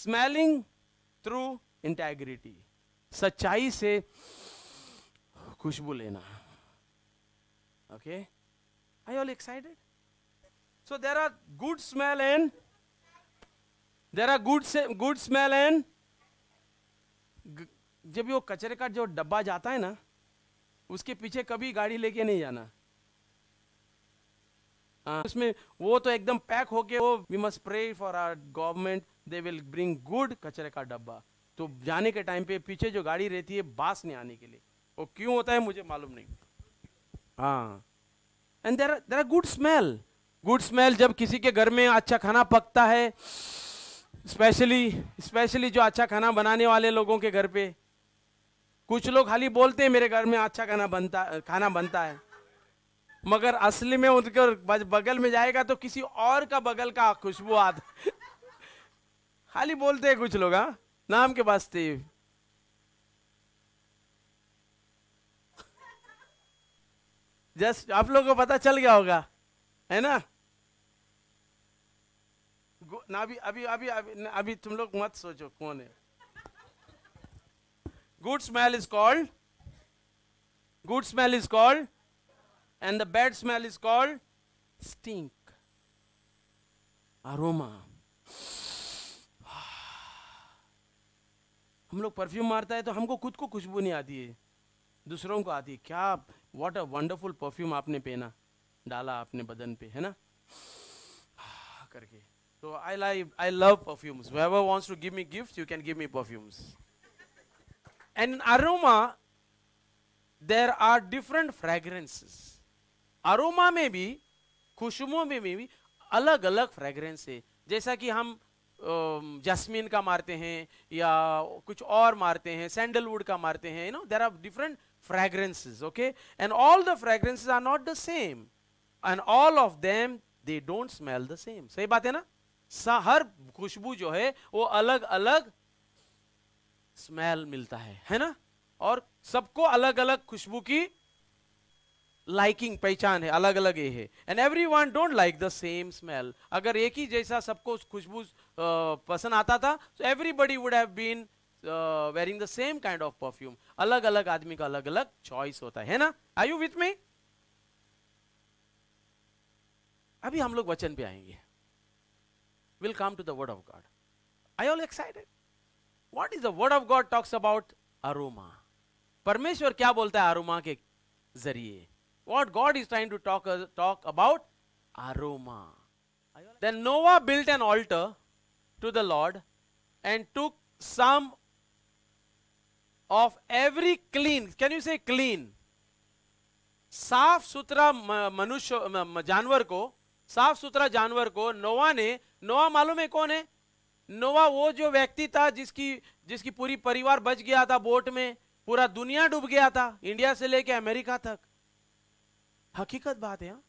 Smelling through integrity सच्चाई से खुशबू लेना okay I all excited so there are good smell and there are good good smell and जब वो कचरे का जो डब्बा जाता है ना उसके पीछे कभी गाड़ी लेके नहीं जाना आ, हाँ, उसमें वो तो एकदम पैक होके वो we must pray for our government they will bring good कचरे का डब्बा तो जाने के टाइम पे पीछे जो गाड़ी रहती है बास नहीं आने के लिए वो क्यों होता है मुझे मालूम नहीं हाँ and there there are good smell good smell जब किसी के घर में अच्छा खाना पकता है स्पेशली स्पेशली जो अच्छा खाना बनाने वाले लोगों के घर पे कुछ लोग खाली बोलते हैं मेरे घर में अच्छा खाना बनता खाना बनता है मगर असली में उनके बगल में जाएगा तो किसी और का बगल का खुशबू आता खाली बोलते हैं कुछ लोग हाँ नाम के वास्ते जस्ट आप लोगों को पता चल गया होगा है ना ना अभी अभी अभी अभी, अभी तुम लोग मत सोचो कौन है good smell is called good smell is called and the bad smell is called stink aroma हम लोग परफ्यूम मारता है तो हमको खुद को खुशबू नहीं आती है दूसरों को आती है क्या वॉट अ वंडरफुल परफ्यूम आपने पहना डाला आपने बदन पे है ना करके तो I like I love perfumes whoever wants to give me gifts you can give me perfumes and in aroma there are different fragrances aroma में भी खुशबुओं में, भी अलग अलग फ्रेगरेंस है जैसा कि हम जैस्मिन का मारते हैं या कुछ और मारते हैं सैंडलवुड का मारते हैं you know there are different fragrances okay and all the fragrances are not the same and all of them they don't smell the same सही बात है ना सा हर खुशबू जो है वो अलग अलग स्मेल मिलता है है ना और सबको अलग अलग खुशबू की लाइकिंग पहचान है अलग अलग ये है and everyone don't like the same smell अगर एक ही जैसा सबको खुशबू पर्सन आता था so everybody would have been wearing the same kind of perfume अलग अलग आदमी का अलग अलग चॉइस होता है ना आई यू विथ मी अभी हम लोग वचन पे आएंगे will come to the word of God I all excited what is the word of God talks about aroma परमेश्वर क्या बोलता है अरोमा के जरिए what God is trying to talk talk about aroma then Noah built an altar to the Lord and took some of every clean, can you say clean? साफ सुथरा मनुष्य जानवर को साफ सुथरा जानवर को नोवा ने नोवा मालूम है कौन है नोवा वो जो व्यक्ति था जिसकी जिसकी पूरी परिवार बच गया था बोट में पूरा दुनिया डूब गया था इंडिया से लेके अमेरिका तक हकीकत बात है हा?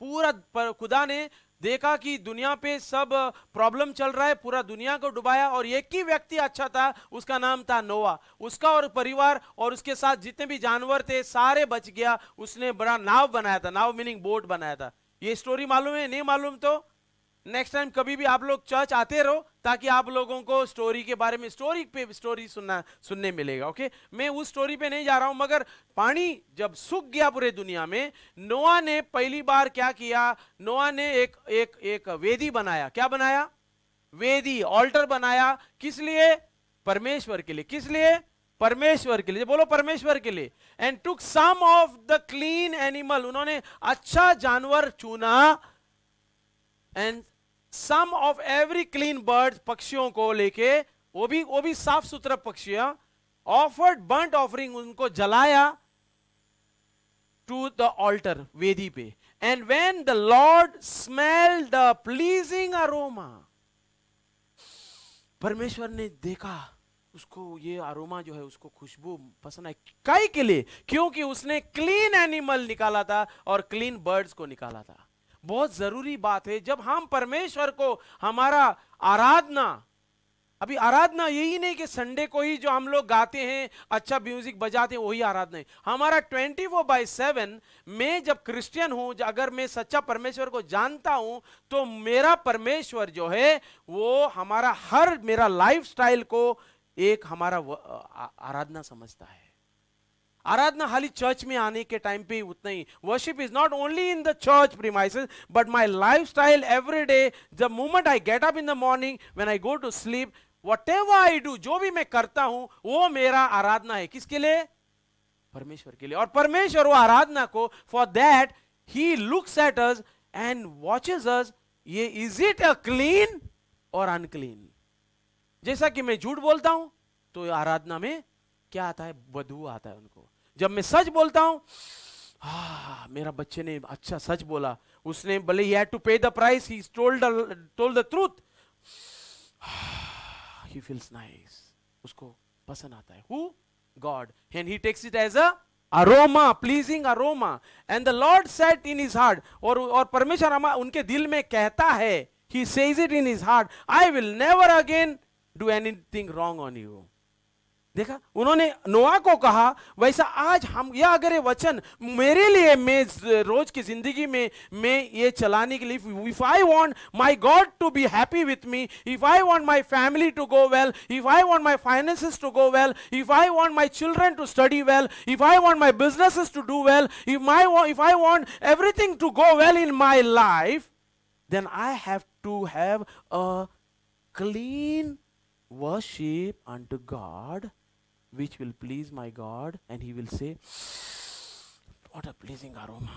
पूरा खुदा ने देखा कि दुनिया पे सब प्रॉब्लम चल रहा है पूरा दुनिया को डुबाया और एक ही व्यक्ति अच्छा था उसका नाम था नोवा उसका और परिवार और उसके साथ जितने भी जानवर थे सारे बच गया उसने बड़ा नाव बनाया था नाव मीनिंग बोट बनाया था ये स्टोरी मालूम है नहीं मालूम तो नेक्स्ट टाइम कभी भी आप लोग चर्च आते रहो ताकि आप लोगों को स्टोरी के बारे में स्टोरी पे स्टोरी सुनना सुनने मिलेगा ओके मैं उस स्टोरी पे नहीं जा रहा हूं मगर पानी जब सूख गया पूरे दुनिया में नोआ ने पहली बार क्या किया नोआ ने एक एक एक वेदी बनाया क्या बनाया वेदी ऑल्टर बनाया किस लिए परमेश्वर के लिए किस लिए परमेश्वर के लिए बोलो परमेश्वर के लिए and took some of the clean animal उन्होंने अच्छा जानवर चुना and some of every clean bird पक्षियों को लेके वो भी वो भी साफ सुथरा पक्षियां ऑफर्ड बंट ऑफरिंग उनको जलाया टू द ऑल्टर वेदी पे and when the Lord smell the pleasing aroma परमेश्वर ने देखा उसको ये अरोमा जो है उसको खुशबू पसंद आई कई के लिए क्योंकि उसने क्लीन एनिमल निकाला था और क्लीन बर्ड्स को निकाला था बहुत जरूरी बात है जब हम परमेश्वर को हमारा आराधना अभी आराधना यही नहीं कि संडे को ही जो हम लोग गाते हैं अच्छा म्यूजिक बजाते हैं वही आराधना है हमारा ट्वेंटी फोर बाई सेवन मैं जब क्रिश्चियन हूं अगर मैं सच्चा परमेश्वर को जानता हूं तो मेरा परमेश्वर जो है वो हमारा हर मेरा लाइफ को एक हमारा आराधना समझता है आराधना खाली चर्च में आने के टाइम पे उतना ही worship is not only in the church premise but my lifestyle every day the moment I get up in the morning when I go to sleep whatever I do जो भी मैं करता हूं वो मेरा आराधना है किसके लिए परमेश्वर के लिए और परमेश्वर वो आराधना को for that he looks at us and watches us ये इज इट अ क्लीन और अनक्लीन जैसा कि मैं झूठ बोलता हूं तो आराधना में क्या आता है बधु आता है उनको जब मैं सच बोलता हूं हा मेरा बच्चे ने अच्छा सच बोला उसने भले ही had to pay the price he told told the truth he feels nice उसको पसंद आता है who God and he takes it as a aroma pleasing aroma and the Lord set in his heart और और परमेश्वर हमारा उनके दिल में कहता है he says it in his heart I will never again do anything wrong on you देखा उन्होंने नोआ को कहा वैसा आज हम यह अगर ये वचन मेरे लिए मैं रोज की जिंदगी में मैं ये चलाने के लिए if I want my God to be happy with me if I want my family to go well if I want my finances to go well if I want my children to study well if I want my businesses to do well if my if I want everything to go well in my life then I have to have a clean worship unto God which will please my God, and he will say, What a pleasing aroma!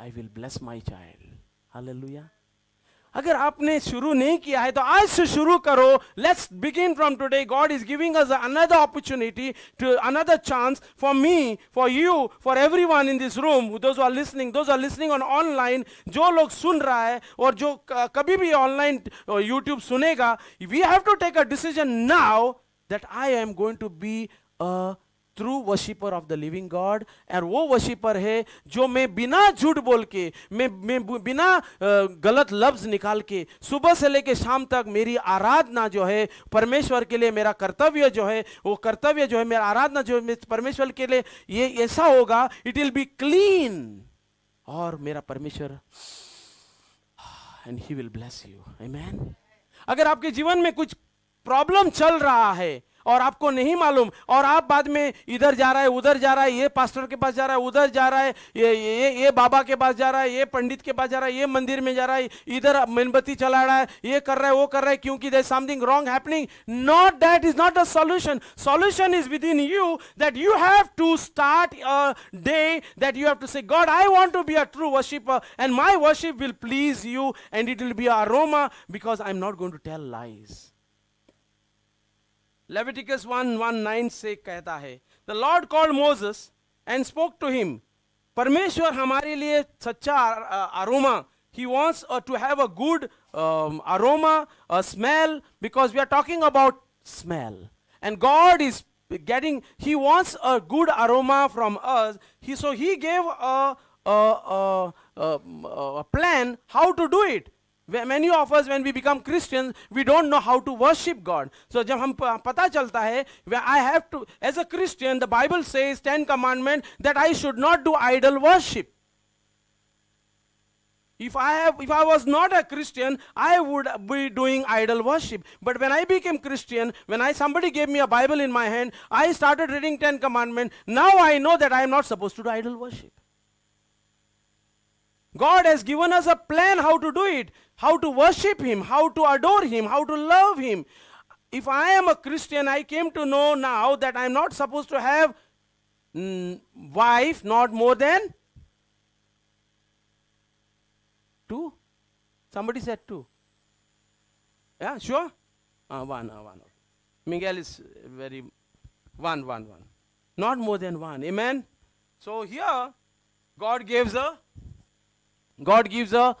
I will bless my child hallelujah अगर आपने शुरू नहीं किया है तो आज से शुरू करो let's begin from today God is giving us another opportunity to another chance for me for you for everyone in this room those are listening those are listening on online जो लोग सुन रहा है और जो कभी भी ऑनलाइन यूट्यूब सुनेगा we have to take a decision now that I am going to be a true worshipper of the living God and वो वर्शिपर है जो मैं बिना झूठ बोल के मैं मैं बिना गलत लफ्ज निकाल के सुबह से लेकर शाम तक मेरी आराधना जो है परमेश्वर के लिए मेरा कर्तव्य जो है वो कर्तव्य जो है मेरा आराधना जो है परमेश्वर के लिए ये ऐसा होगा इट विल बी क्लीन और मेरा परमेश्वर and he will bless you man अगर आपके जीवन में कुछ प्रॉब्लम चल रहा है और आपको नहीं मालूम और आप बाद में इधर जा रहा है उधर जा रहा है ये पास्टर के पास जा रहा है उधर जा रहा है ये ये ये बाबा के पास जा रहा है ये पंडित के पास जा रहा है ये मंदिर में जा रहा है इधर मेनबत्ती चला रहा है ये कर रहा है वो कर रहा है क्योंकि there something wrong happening not that is not a solution solution is within you that you have to start a day that you have to say God I want to be a true worship and my worship will please you and it will be aroma because I am not going to tell lies one one nine से कहता है the Lord call Moses and spoke to him परमेश्वर हमारे लिए सच्चा aroma he wants to have a good aroma a smell because we are talking about smell and God is getting he wants a good aroma from us he so he gave a plan how to do it many of us when we become christians we don't know how to worship god so jab hum pata chalta hai i have to as a christian the bible says 10 commandment that i should not do idol worship if i have if i was not a christian i would be doing idol worship but when i became christian when i somebody gave me a bible in my hand i started reading 10 commandments. now i know that i am not supposed to do idol worship God has given us a plan how to do it, how to worship Him, how to adore Him, how to love Him. If I am a Christian, I came to know now that I'm not supposed to have mm, wife not more than two. Somebody said two. Yeah, sure. Uh, one, uh, one. Miguel is very one, one, one. Not more than one. Amen. So here, God gives a God gives a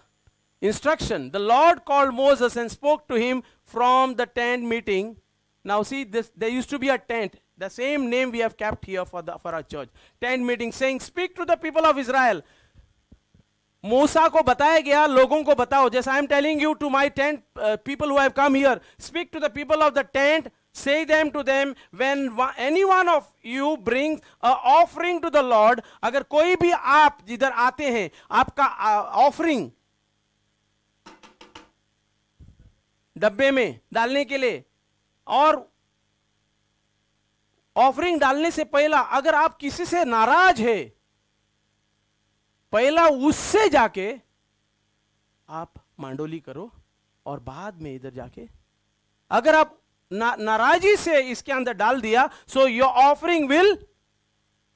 instruction. The Lord called Moses and spoke to him from the tent meeting. Now see this there used to be a tent. The same name we have kept here for the for our church. Tent meeting saying speak to the people of Israel. ko मूसा को बताया ko batao. Just I am telling you to my tent uh, people who have come here. Speak to the people of the tent. say them to them when any one of you brings a offering to the lord agar koi bhi aap jidhar aate hain aapka offering डब्बे में डालने के लिए और offering डालने से पहला अगर आप किसी से नाराज है पहला उससे जाके आप मांडोली करो और बाद में इधर जाके अगर आप ना, नाराजी से इसके अंदर डाल दिया so your offering will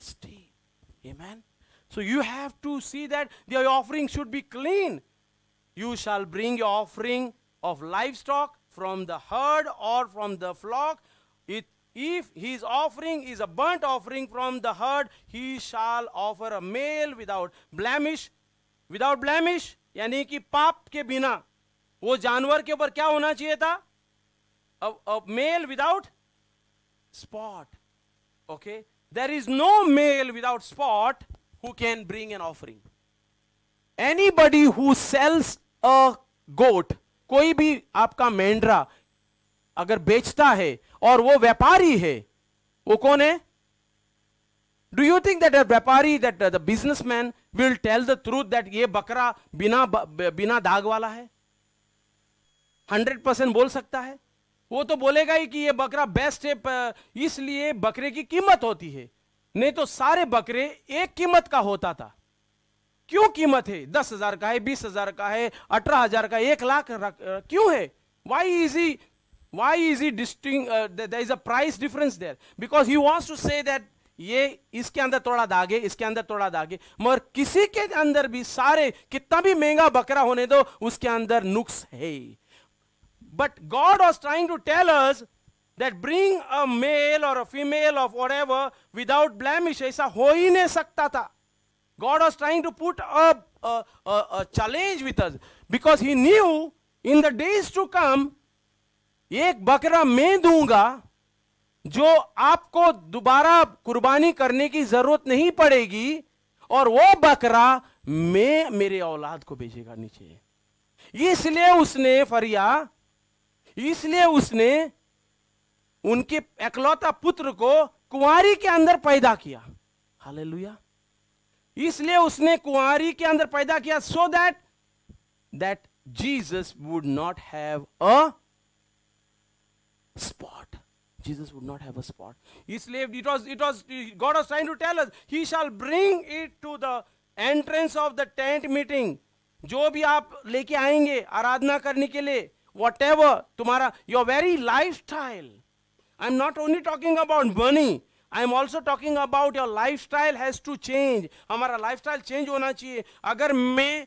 stain so you have to see that your offering should be clean you shall bring your offering of livestock from the herd और फ्रॉम द फ्लॉक इथ If his offering is a burnt offering from the herd, he shall offer a male without blemish. Without blemish, यानी कि पाप के बिना वो जानवर के ऊपर क्या होना चाहिए था a, a male without spot. Okay? There is no male without spot who can bring an offering. Anybody who sells a goat, कोई भी आपका मेंढरा अगर बेचता है और वो व्यापारी है वो कौन है डू यू थिंक दैट व्यापारी that the businessman will tell the truth that ये बकरा बिना बिना दाग वाला है हंड्रेड परसेंट बोल सकता है वो तो बोलेगा ही कि ये बकरा बेस्ट है इसलिए बकरे की कीमत होती है नहीं तो सारे बकरे एक कीमत का होता था क्यों कीमत है दस हजार का है बीस हजार का है अठारह हजार का एक लाख क्यों है why is he why is he distinct is a price difference there because he wants to say that ये इसके अंदर थोड़ा दागे इसके अंदर थोड़ा दागे मगर किसी के अंदर भी सारे कितना भी महंगा बकरा होने दो उसके अंदर नुक्स है But God was trying to tell us that bring a male or a female or whatever without blemish aisa ho hi nahi sakta tha God was trying to put a, a, a, a challenge with us because he knew in the days to come ek bakra main dunga जो आपको दोबारा कुर्बानी करने की जरूरत नहीं पड़ेगी और वो बकरा मैं मेरे औलाद को भेजेगा नीचे इसलिए उसने फरिया इसलिए उसने उनके एकलौता पुत्र को कुआरी के अंदर पैदा किया हाले इसलिए उसने कुआरी के अंदर पैदा किया so that that Jesus would not have a spot Jesus would not have a spot इसलिए it was it was God of time to tell us he shall bring it to the entrance of the tent meeting जो भी आप लेके आएंगे आराधना करने के लिए वॉट एवर तुम्हारा your very lifestyle I am not only talking about money I am also talking about your life lifestyle has to change हमारा लाइफ स्टाइल चेंज होना चाहिए अगर मैं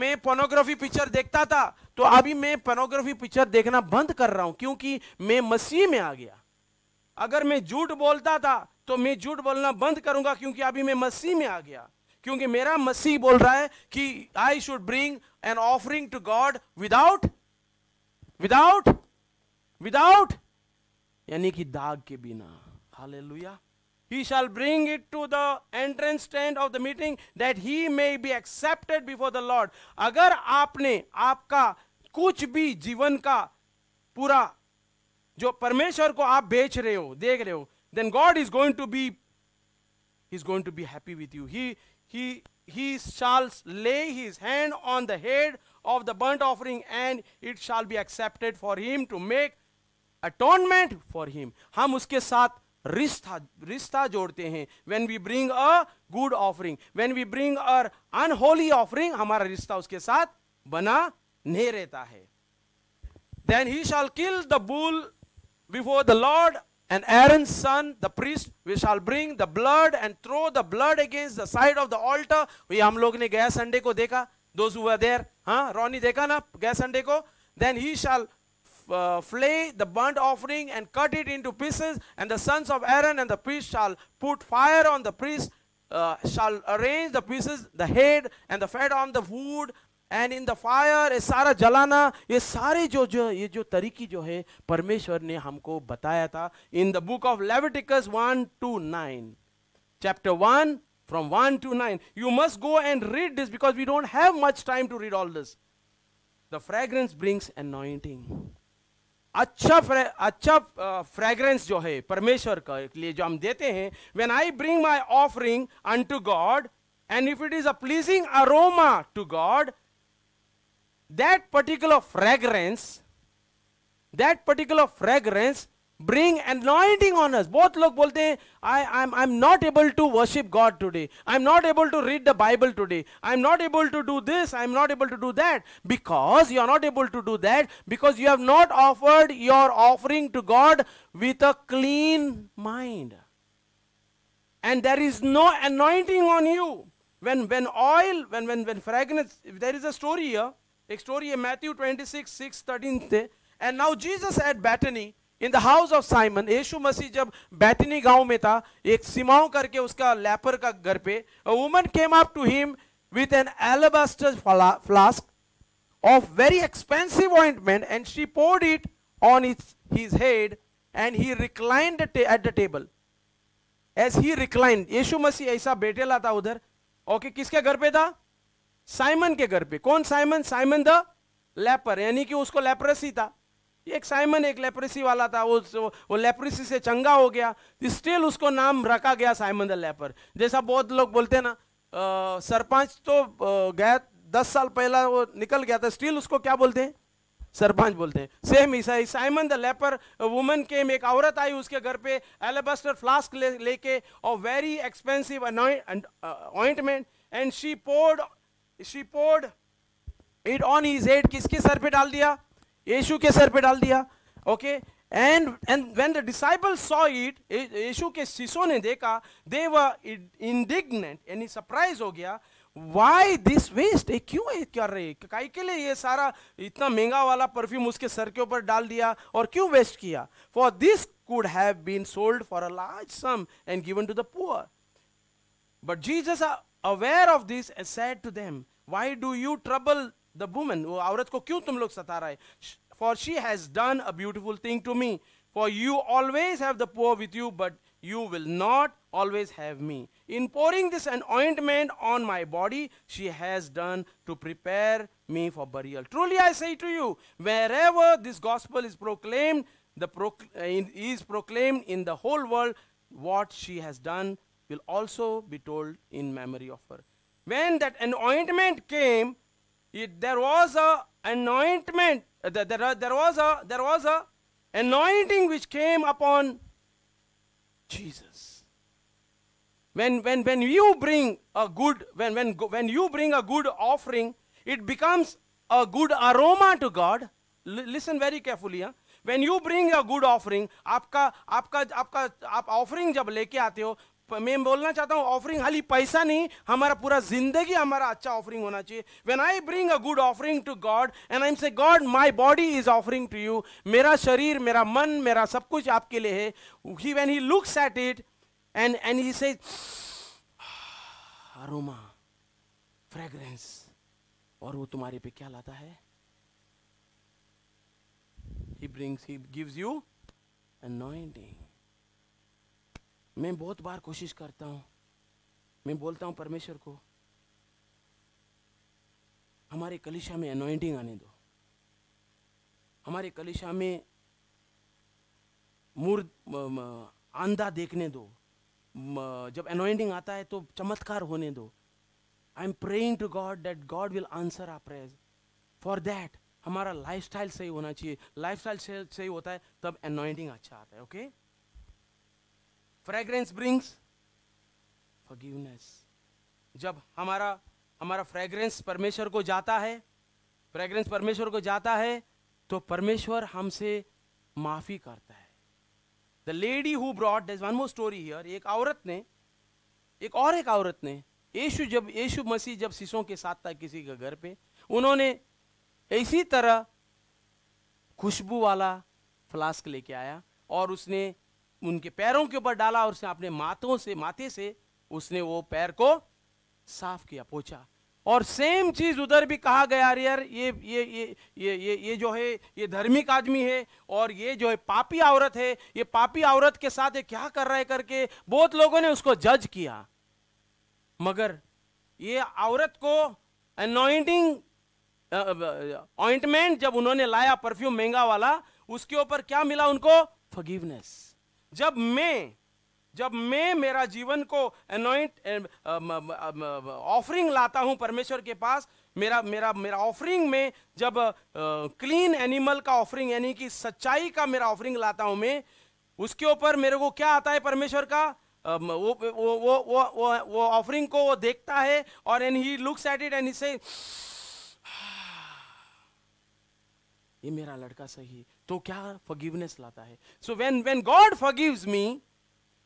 मैं पोनोग्राफी पिक्चर देखता था तो अभी मैं पोनोग्राफी पिक्चर देखना बंद कर रहा हूं क्योंकि मैं मसीह में आ गया अगर मैं झूठ बोलता था तो मैं झूठ बोलना बंद करूंगा क्योंकि अभी मैं मसीह में आ गया क्योंकि मेरा मसीह बोल रहा है कि I should bring an offering to God without without without यानी कि दाग के बिना hallelujah he shall bring it to the entrance stand of the meeting that he may be accepted before the Lord अगर आपने आपका कुछ भी जीवन का पूरा जो परमेश्वर को आप बेच रहे हो देख रहे हो then God is going to be is going to be happy with you he he shall lay his hand on the head of the burnt offering and it shall be accepted for him to make atonement for him हम उसके साथ रिश्ता रिश्ता जोड़ते हैं when we bring a good offering when we bring a unholy offering हमारा रिश्ता उसके साथ बना नहीं रहता है then he shall kill the bull before the Lord and Aaron's son, the priest, we shall bring the blood and throw the blood against the side of the altar. ये हम लोग ने गया संडे को देखा those who were there huh ronnie dekha na gas sunday ko then he shall uh, flay the burnt offering and cut it into pieces and the sons of aaron and the priest shall put fire on the priest uh, shall arrange the pieces the head and the fat on the wood and in the fire ये सारा जलाना ये सारे जो जो ये जो तरीकी जो है परमेश्वर ने हमको बताया था in the book of Leviticus one two nine chapter one from 1 to 9. You must go and read this because we don't have much time to read all this. The fragrance brings anointing. अच्छा अच्छा fragrance जो है परमेश्वर के लिए जो हम देते हैं when I bring my offering unto God and if it is a pleasing aroma to God that particular fragrance that particular fragrance bring anointing on us both look, bolte i i'm i'm not able to worship god today i'm not able to read the bible today i'm not able to do this i'm not able to do that because you are not able to do that because you have not offered your offering to god with a clean mind and there is no anointing on you when when oil when when when fragrance there is a story here a story in matthew 26 6 13 and now jesus at bethany in the house of Simon यीशु मसीह जब बैतनी गांव में था एक सीमाओं करके उसका लैपर का घर पे woman came up to him with an alabaster flask of very expensive ointment and she poured it on its his head and he reclined at the table as he reclined यीशु मसीह ऐसा बैठेला था उधर ओके okay, किसके घर पे था साइमन के घर पे कौन साइमन साइमन द लेपर यानी कि उसको लेपरस ही था एक साइमन एक लेप्रेसी वाला था वो वो लेप्रेसी से चंगा हो गया स्टिल उसको नाम रखा गया साइमन द लेपर जैसा बहुत लोग बोलते हैं ना सरपंच तो गया दस साल पहला वो निकल गया था स्टिल उसको क्या बोलते हैं सरपंच बोलते हैं सेम ईसाई Simon the leper woman came एक औरत आई उसके घर पे एलेबस्टर फ्लास्क ले लेके और very expensive ointment and she poured she poured it on his head किसके सर पे डाल दिया यीशु के सर पे डाल दिया okay and and when the disciple saw it Yeshu के शिशो ने देखा दे वर इंडिग्नेंट यानी सरप्राइज हो गया वाई दिस वेस्ट ये क्यों ये कर रहे काई के लिए ये सारा इतना महंगा वाला परफ्यूम उसके सर के ऊपर डाल दिया और क्यों वेस्ट किया for this could have been sold for a large sum and given to the poor. But Jesus, aware of this, said to them, Why do you trouble the woman वो औरत को क्यों तुम लोग सता for she has done a beautiful thing to me for you always have the poor with you but you will not always have me in pouring this anointment on my body she has done to prepare me for burial truly i say to you wherever this gospel is proclaimed the uh, is proclaimed in the whole world what she has done will also be told in memory of her when that anointment came it, there was a anointment uh, there, there, there was a there was a anointing which came upon jesus when when when you bring a good when when when you bring a good offering it becomes a good aroma to god L listen very carefully huh? when you bring a good offering आपका आपका आपका आप offering जब लेके आते हो मैं बोलना चाहता हूँ ऑफरिंग खाली पैसा नहीं हमारा पूरा जिंदगी हमारा अच्छा ऑफरिंग होना चाहिए when I bring a good offering to God and I am say God my body is offering to you मेरा शरीर मेरा मन मेरा सब कुछ आपके लिए है ही when he looks at it and and he say aroma fragrance और वो तुम्हारे पे क्या लाता है he brings he gives you anointing मैं बहुत बार कोशिश करता हूँ मैं बोलता हूँ परमेश्वर को हमारे कलिशा में अनोइंटिंग आने दो हमारे कलिशा में मूर् आंधा देखने दो जब अनोइंटिंग आता है तो चमत्कार होने दो I am praying to God that God will answer a praise for that हमारा लाइफ स्टाइल सही होना चाहिए लाइफ स्टाइल सही होता है तब अनोइंटिंग अच्छा आता है okay okay? Fragrance brings forgiveness जब हमारा हमारा फ्रेग्रेंस परमेश्वर को जाता है फ्रेग्रेंस परमेश्वर को जाता है तो परमेश्वर हमसे माफ़ी करता है the lady who brought does one more story here एक औरत ने एक और एक औरत ने यीशु जब यीशु मसीह जब शिशों के साथ था किसी के घर पे उन्होंने इसी तरह खुशबू वाला फ्लास्क लेके आया और उसने उनके पैरों के ऊपर डाला और उसने अपने मातों से माथे से उसने वो पैर को साफ किया पोछा और सेम चीज उधर भी कहा गया अरे यार ये ये ये ये ये ये जो है ये धार्मिक आदमी है और ये जो है पापी औरत है ये पापी औरत के साथ ये क्या कर रहा है करके बहुत लोगों ने उसको जज किया मगर ये औरत को अनॉइंटिंग ऑइंटमेंट जब उन्होंने लाया परफ्यूम महंगा वाला उसके ऊपर क्या मिला उनको फगीवनेस जब मैं जब मैं मेरा जीवन को अनोइंट ऑफरिंग लाता हूं परमेश्वर के पास मेरा मेरा मेरा ऑफरिंग में जब क्लीन एनिमल का ऑफरिंग यानी कि सच्चाई का मेरा ऑफरिंग लाता हूं मैं उसके ऊपर मेरे को क्या आता है परमेश्वर का uh, वो वो वो वो वो ऑफरिंग को वो देखता है और and he looks at it and he say ये मेरा लड़का सही तो क्या फॉरगिवनेस लाता है so when when God forgives me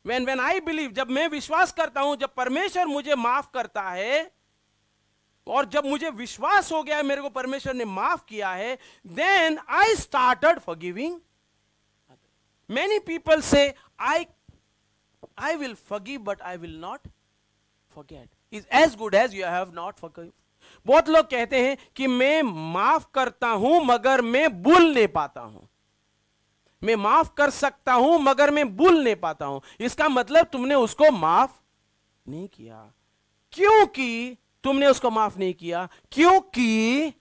when when I believe जब मैं विश्वास करता हूं जब परमेश्वर मुझे माफ करता है और जब मुझे विश्वास हो गया मेरे को परमेश्वर ने माफ किया है then I started forgiving many people I I i will but I will not for forget is as good as you have not forgive बहुत लोग कहते हैं कि मैं माफ करता हूं मगर मैं भूल नहीं पाता हूं मैं माफ कर सकता हूं मगर मैं भूल नहीं पाता हूं इसका मतलब तुमने उसको माफ नहीं किया क्योंकि तुमने उसको माफ नहीं किया क्योंकि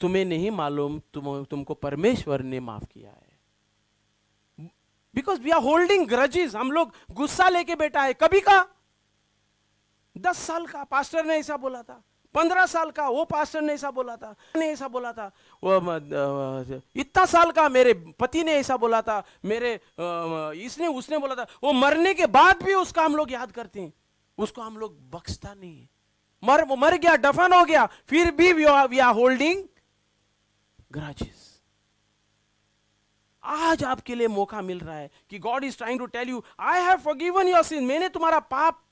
तुम्हें नहीं मालूम तुम तुमको परमेश्वर ने माफ किया है because we are holding grudges हम लोग गुस्सा लेके बैठा है कभी का दस साल का पास्टर ने ऐसा बोला था पंद्रह साल का वो पास्टर ने ऐसा बोला था ने ऐसा बोला था वो इतना साल का मेरे पति ने ऐसा बोला था मेरे इसने उसने बोला था वो मरने के बाद भी उसका हम लोग याद करते हैं उसको हम लोग बख्शता नहीं मर मर गया डफन हो गया फिर भी वी आर होल्डिंग ग्राजेस आज आपके लिए मौका मिल रहा है कि God is trying to tell you I have forgiven your sin मैंने तुम्हारा पाप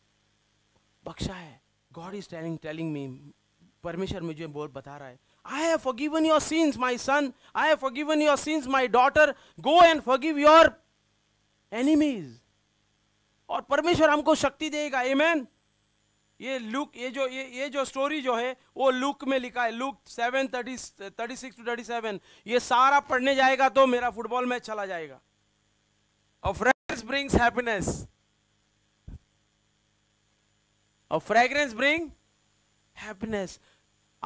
बख्शा है God is telling telling me परमेश्वर मुझे बोल बता रहा है I have forgiven your sins my son I have forgiven your sins my daughter go and forgive your enemies और परमेश्वर हमको शक्ति देगा ए मैन ये लुक ये जो ये ये जो स्टोरी जो है वो लुक में लिखा है Luke seven thirty thirty six to thirty seven ये सारा पढ़ने जाएगा तो मेरा फुटबॉल मैच चला जाएगा और फ्रेंड्स ब्रिंग्स हैप्पीनेस और फ्रेग्रेंस ब्रिंग हैप्पीनेस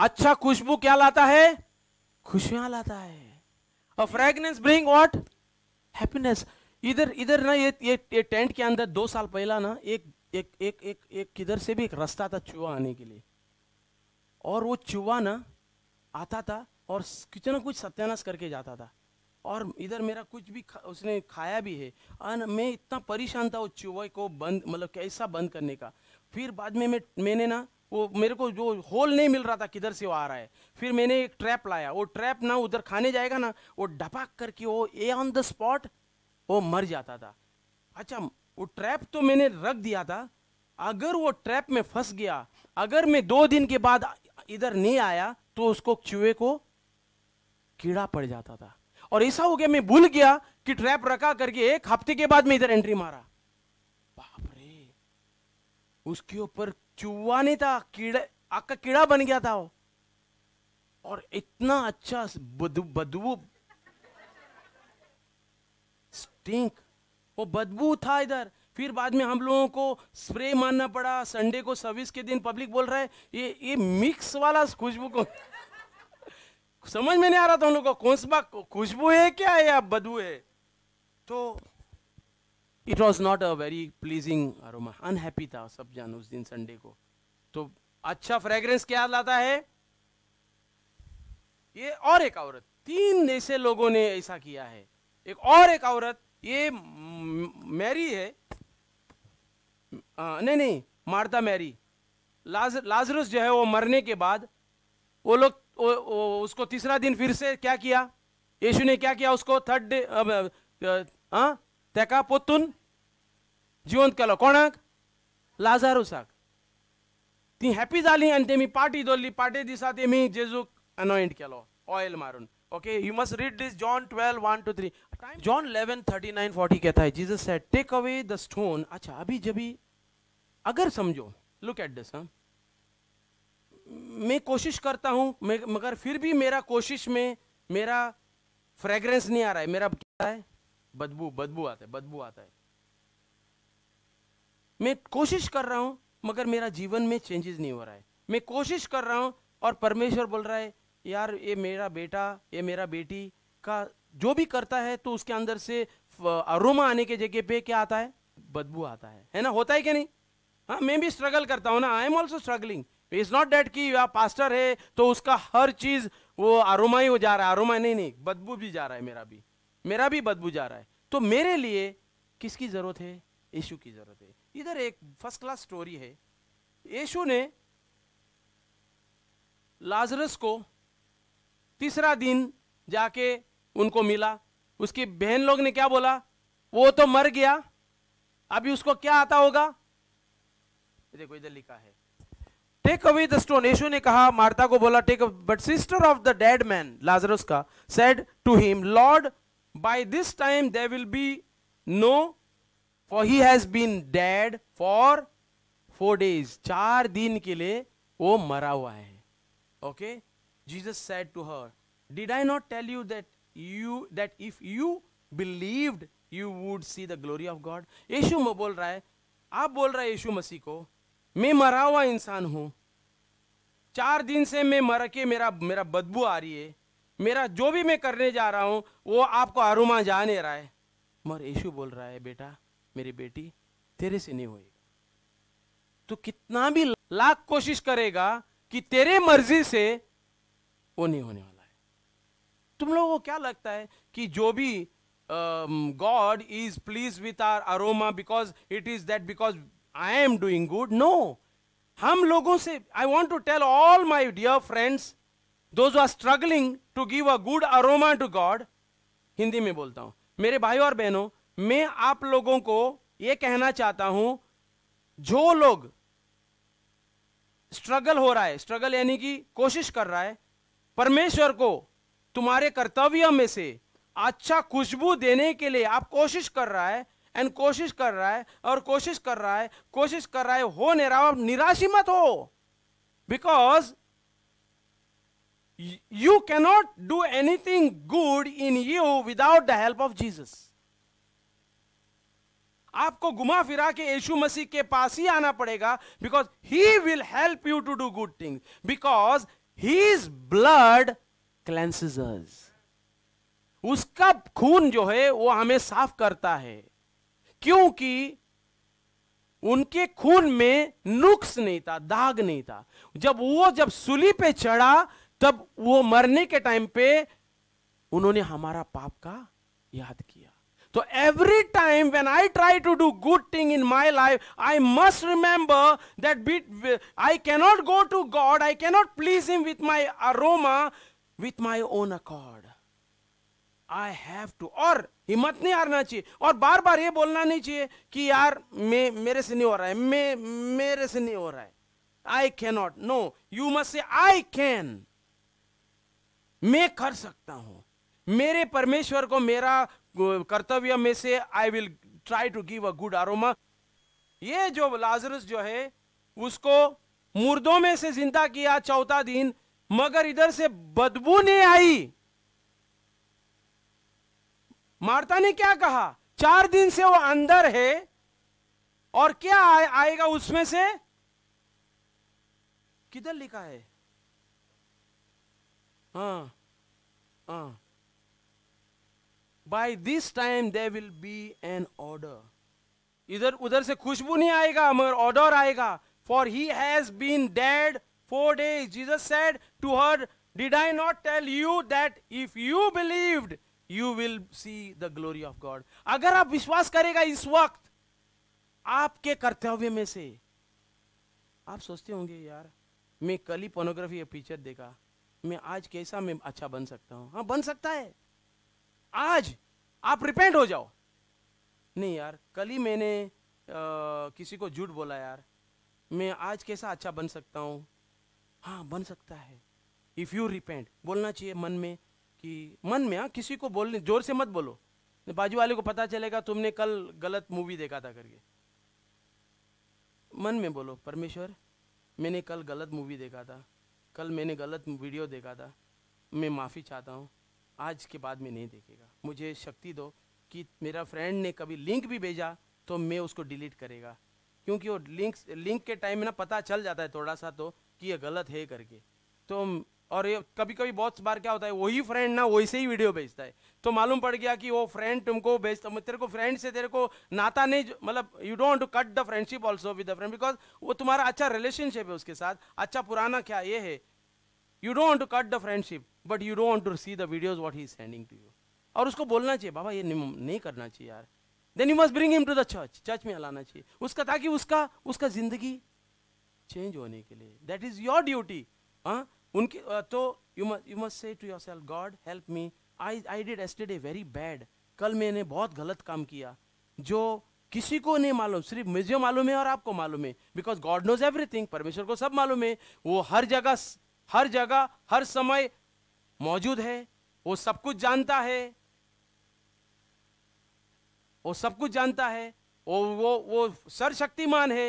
अच्छा खुशबू क्या लाता है खुशियां लाता है और फ्रेग्रेंस ब्रिंग व्हाट हैप्पीनेस इधर इधर ना ये ये, ये टेंट के अंदर दो साल पहला ना एक एक एक एक एक किधर से भी एक रास्ता था चूहा आने के लिए और वो चूहा ना आता था और कुछ ना कुछ सत्यानाश करके जाता था और इधर मेरा कुछ भी खा, उसने खाया भी है और मैं इतना परेशान था उस चूहे को बंद मतलब कैसा बंद करने का फिर बाद में मैं मैंने ना वो मेरे को जो होल नहीं मिल रहा था किधर से वो आ रहा है फिर मैंने एक ट्रैप लाया वो ट्रैप ना उधर खाने जाएगा ना वो डपाक करके वो ए ऑन द स्पॉट वो मर जाता था अच्छा वो ट्रैप तो मैंने रख दिया था अगर वो ट्रैप में फंस गया अगर मैं दो दिन के बाद इधर नहीं आया तो उसको चूहे को कीड़ा पड़ जाता था और ऐसा हो गया मैं भूल गया कि ट्रैप रखा करके एक हफ्ते के बाद मैं इधर एंट्री मारा बाप रे उसके ऊपर चुहा नहीं था कीड़ा आग का कीड़ा बन गया था वो और इतना अच्छा बदबू स्टिंक वो बदबू था इधर फिर बाद में हम लोगों को स्प्रे मारना पड़ा संडे को सर्विस के दिन पब्लिक बोल रहा है ये ये मिक्स वाला खुशबू को समझ में नहीं आ रहा था उन लोगों को सा खुशबू है क्या या बदबू है तो it was not a very pleasing aroma unhappy था सब जान उस दिन संडे को तो अच्छा फ्रेग्रेंस क्या लाता है ये और एक औरत तीन ऐसे लोगों ने ऐसा किया है एक और एक औरत ये मैरी है आ, नहीं नहीं मार्ता मैरी लाज लाजरस जो है वो मरने के बाद वो लोग उसको तीसरा दिन फिर से क्या किया यीशु ने क्या किया उसको थर्ड डे हाँ तेका पोतुन जीवंत केलो कोणाक लाजारुसाक ती हॅपी जाली आणि तेमी पार्टी दवरली पार्टी दिसा तेमी जेजूक अनॉइंट केलो ऑयल मारून you must read this John twelve one two three John eleven thirty nine forty कहता है Jesus said, take away the stone अच्छा अभी जबी अगर समझो लुक एट दिस हाँ मैं कोशिश करता हूँ मगर फिर भी मेरा कोशिश में मेरा फ्रेग्रेंस नहीं आ रहा है मेरा क्या है बदबू बदबू आता है बदबू आता है मैं कोशिश कर रहा हूँ मगर मेरा जीवन में चेंजेस नहीं हो रहा है मैं कोशिश कर रहा हूँ और परमेश्वर बोल रहा है यार ये मेरा बेटा ये मेरा बेटी का जो भी करता है तो उसके अंदर से अरोमा आने के जगह पे क्या आता है बदबू आता है है ना होता है क्या नहीं हाँ मैं भी स्ट्रगल करता हूँ ना I am also struggling is not that कि आप पास्टर है तो उसका हर चीज वो आरोमा ही हो जा रहा है आरोमा नहीं नहीं बदबू भी जा रहा है मेरा भी मेरा भी बदबू जा रहा है तो मेरे लिए किसकी जरूरत है यीशु की जरूरत है इधर एक फर्स्ट क्लास स्टोरी है यीशु ने लाजरस को तीसरा दिन जाके उनको मिला उसकी बहन लोग ने क्या बोला वो तो मर गया अभी उसको क्या आता होगा देखो इधर लिखा है take away the stone Yeshu ने कहा मार्ता को बोला take but sister of the dead man Lazarus का said to him Lord by this time they will be no for he has been dead for four days चार दिन के लिए वो मरा हुआ है okay Jesus said to her did I not tell you that you that if you believed you would see the glory of God Yeshu बोल रहा है आप बोल रहे हैं यशु मसीह को मैं मरा हुआ इंसान हूं चार दिन से मैं मर के मेरा मेरा बदबू आ रही है मेरा जो भी मैं करने जा रहा हूँ वो आपको अरुमा जा नहीं रहा है मगर यशु बोल रहा है बेटा मेरी बेटी तेरे से नहीं होएगा तो कितना भी लाख कोशिश करेगा कि तेरे मर्जी से वो नहीं होने वाला है तुम लोगों को क्या लगता है कि जो भी God is please with our aroma because it is that because I am doing good no हम लोगों से I want to tell all my dear friends those are struggling to give a good aroma to God Hindi में बोलता हूं मेरे भाई और बहनों मैं आप लोगों को यह कहना चाहता हूं जो लोग स्ट्रगल हो रहा है स्ट्रगल यानी कि कोशिश कर रहा है परमेश्वर को तुम्हारे कर्तव्य में से अच्छा खुशबू देने के लिए आप कोशिश कर रहा है एंड कोशिश कर रहा है और कोशिश कर रहा है कोशिश कर रहा है हो नहीं रहा निराशी मत हो because you cannot do anything good in you without the help of Jesus आपको घुमा फिरा के यीशु मसीह के पास ही आना पड़ेगा because he will help you to do good thing because his blood cleanses उसका खून जो है वो हमें साफ करता है क्योंकि उनके खून में नुक्स नहीं था दाग नहीं था जब वो जब सुली पे चढ़ा तब वो मरने के टाइम पे उन्होंने हमारा पाप का याद किया तो every time when I try to do good thing in my life I must remember that but I cannot go to God I cannot please him with my aroma with my own accord I have to और हिम्मत नहीं हारना चाहिए और बार बार ये बोलना नहीं चाहिए कि यार मे, मेरे से नहीं हो रहा है मे, मेरे से नहीं हो रहा है I can not no you must say I can मैं कर सकता हूं मेरे परमेश्वर को मेरा कर्तव्य में से I will try to give a good aroma ये जो लाजरस जो है उसको मुर्दों में से जिंदा किया चौथा दिन मगर इधर से बदबू नहीं आई मार्ता ने क्या कहा चार दिन से वो अंदर है और क्या आ, आएगा उसमें से किधर लिखा है हाँ हाँ by this time they will be an odour इधर उधर से खुशबू नहीं आएगा मगर ऑर्डर आएगा for he has been dead four days Jesus said to her did I not tell you that if you believed you will see the glory of God अगर आप विश्वास करेगा इस वक्त आपके कर्तव्य में से आप सोचते होंगे यार मैं कल ही पोनोग्राफी या पिक्चर देखा मैं आज कैसा मैं अच्छा बन सकता हूं हाँ बन सकता है आज आप रिपेंट हो जाओ नहीं यार कल ही मैंने आ, किसी को झूठ बोला यार मैं आज कैसा अच्छा बन सकता हूं हाँ बन सकता है इफ़ यू रिपेंट बोलना चाहिए मन में कि मन में हाँ किसी को बोलने जोर से मत बोलो बाजू वाले को पता चलेगा तुमने कल गलत मूवी देखा था करके मन में बोलो परमेश्वर मैंने कल गलत मूवी देखा था कल मैंने गलत वीडियो देखा था मैं माफ़ी चाहता हूँ आज के बाद में नहीं देखेगा मुझे शक्ति दो कि मेरा फ्रेंड ने कभी लिंक भी भेजा तो मैं उसको डिलीट करेगा क्योंकि वो लिंक लिंक के टाइम में ना पता चल जाता है थोड़ा सा तो कि ये गलत है करके तो और ये कभी कभी बहुत बार क्या होता है वही फ्रेंड ना वही से ही वीडियो भेजता है तो मालूम पड़ गया कि वो फ्रेंड तुमको भेजता तो तेरे को फ्रेंड से तेरे को नाता नहीं मतलब you don't cut the friendship also with the friend because वो तुम्हारा अच्छा रिलेशनशिप है उसके साथ अच्छा पुराना क्या ये है you don't cut the friendship but you don't to see the videos what he sending to you और उसको बोलना चाहिए बाबा ये नहीं करना चाहिए यार then you must bring him to the church church में लाना चाहिए उसका ताकि उसका उसका जिंदगी चेंज होने के लिए दैट इज योर ड्यूटी हाँ उनके तो you you must say to yourself God help me I I did a very bad कल मैंने बहुत गलत काम किया जो किसी को नहीं मालूम सिर्फ मुझे मालूम है और आपको मालूम है बिकॉज गॉड नोज एवरीथिंग परमेश्वर को सब मालूम है वो हर जगह हर जगह हर समय मौजूद है वो सब कुछ जानता है वो सब कुछ जानता है वो वो वो सर्वशक्तिमान है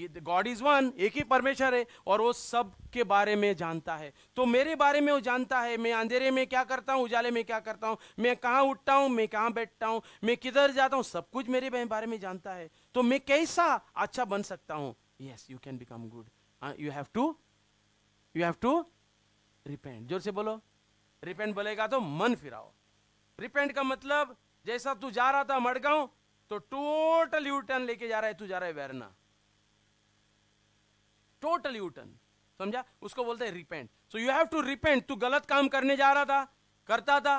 गॉड इज वन एक ही परमेश्वर है और वो सब के बारे में जानता है तो मेरे बारे में वो जानता है मैं अंधेरे में क्या करता हूँ उजाले में क्या करता हूँ मैं कहाँ उठता हूँ मैं कहाँ बैठता हूँ मैं किधर जाता हूँ सब कुछ मेरे बारे में जानता है तो मैं कैसा अच्छा बन सकता हूँ yes you can become good you have to you have to repent जोर से बोलो रिपेंट बोलेगा तो मन फिराओ रिपेंट का मतलब जैसा तू जा रहा था मडगांव तो टोटल यू टर्न लेके जा रहा है तू जा रहा है वैरना टोटल यू टर्न समझा उसको बोलते हैं repent so you have to repent तू गलत काम करने जा रहा था करता था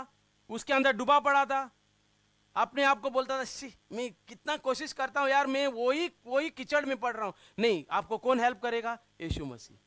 उसके अंदर डूबा पड़ा था अपने आप को बोलता था सी मैं कितना कोशिश करता हूँ यार मैं वही वही कीचड़ में पड़ रहा हूँ नहीं आपको कौन हेल्प करेगा यशु मसीह